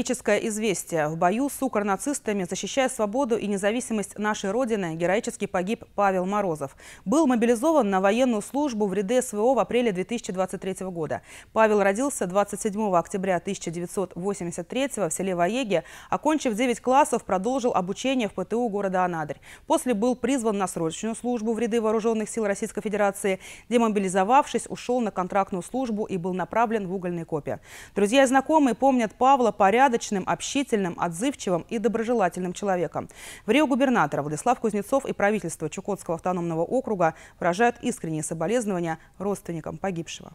Героическое известие. В бою с укрнацистами, защищая свободу и независимость нашей Родины, героически погиб Павел Морозов. Был мобилизован на военную службу в ряды СВО в апреле 2023 года. Павел родился 27 октября 1983 в селе Ваеге. Окончив 9 классов, продолжил обучение в ПТУ города Анадырь. После был призван на срочную службу в ряды Вооруженных сил Российской Федерации. Демобилизовавшись, ушел на контрактную службу и был направлен в угольные копии. Друзья и знакомые помнят Павла по ряду порядочным, общительным, отзывчивым и доброжелательным человеком. В Рио губернатора Владислав Кузнецов и правительство Чукотского автономного округа выражают искренние соболезнования родственникам погибшего.